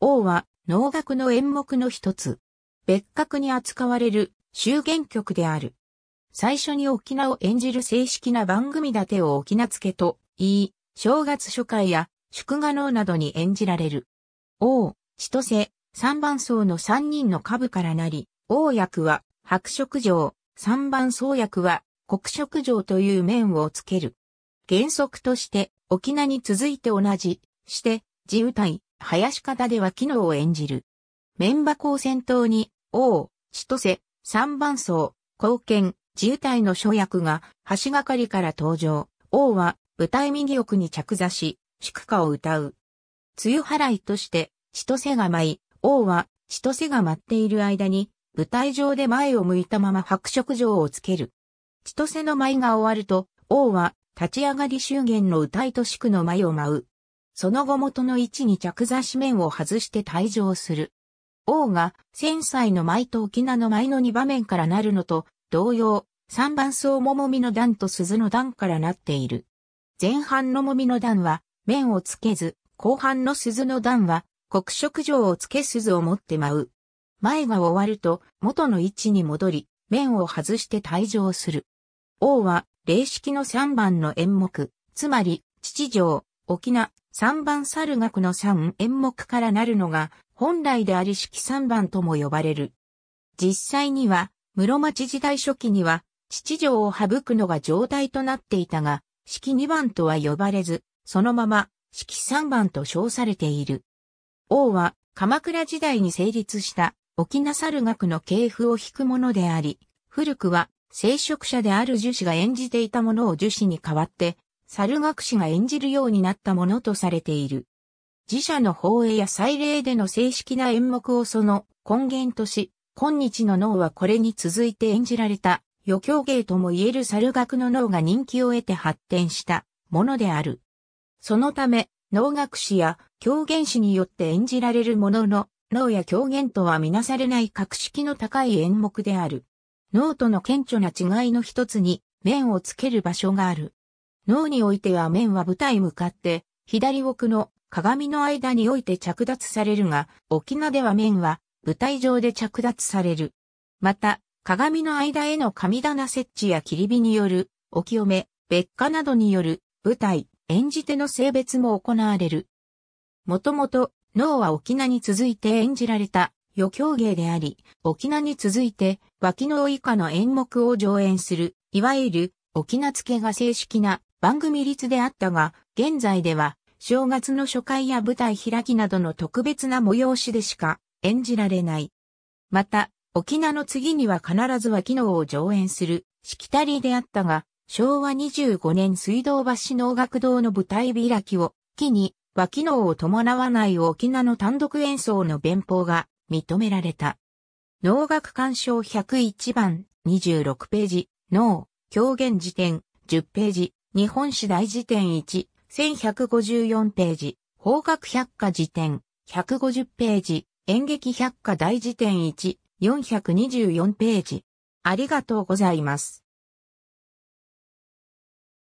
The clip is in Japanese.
王は能楽の演目の一つ。別格に扱われる終元曲である。最初に沖縄を演じる正式な番組立てを沖縄付けと言い、正月初回や祝賀能などに演じられる。王、千歳、三番層の三人の下部からなり、王役は白色上、三番層役は黒色上という面をつける。原則として、沖縄に続いて同じ、して、自由体。林方では機能を演じる。メンバ校先頭に、王、千歳、三番層、貢献、自由隊の諸役が、橋がかりから登場。王は、舞台右翼に着座し、祝歌を歌う。梅雨払いとして、千歳が舞い、王は、千歳が舞っている間に、舞台上で前を向いたまま白色状をつける。千歳の舞が終わると、王は、立ち上がり祝言の歌いと祝の舞を舞う。その後元の位置に着座し面を外して退場する。王が、千歳の舞と沖縄の舞の二場面からなるのと、同様、三番層ももみの段と鈴の段からなっている。前半のもみの段は、面をつけず、後半の鈴の段は、黒色状をつけ鈴を持って舞う。前が終わると、元の位置に戻り、面を外して退場する。王は、霊式の三番の演目、つまり、父上、沖縄、三番猿楽の三演目からなるのが、本来であり式三番とも呼ばれる。実際には、室町時代初期には、秩序を省くのが状態となっていたが、式二番とは呼ばれず、そのまま、式三番と称されている。王は、鎌倉時代に成立した、沖縄猿楽の系譜を引くものであり、古くは、聖職者である樹脂が演じていたものを樹脂に代わって、猿学士が演じるようになったものとされている。自社の放映や祭礼での正式な演目をその根源とし、今日の脳はこれに続いて演じられた余興芸とも言える猿学の脳が人気を得て発展したものである。そのため、脳学士や狂言師によって演じられるものの、脳や狂言とはみなされない格式の高い演目である。脳との顕著な違いの一つに、面をつける場所がある。脳においては面は舞台向かって、左奥の鏡の間において着脱されるが、沖縄では面は舞台上で着脱される。また、鏡の間への神棚設置や切り火による、お清め、別化などによる、舞台、演じ手の性別も行われる。もともと、脳は沖縄に続いて演じられた余興芸であり、沖縄に続いて、脇の以下の演目を上演する、いわゆる、沖縄付けが正式な番組立であったが、現在では、正月の初回や舞台開きなどの特別な催しでしか演じられない。また、沖縄の次には必ずは機能を上演する、しきたりであったが、昭和25年水道橋能楽堂の舞台開きを、機に、和機能を伴わない沖縄の単独演奏の弁法が認められた。能楽鑑賞101番26ページ、能、狂言辞典10ページ、日本史大辞典1、1154ページ、法学百科辞典、150ページ、演劇百科大辞典1、424ページ。ありがとうございます。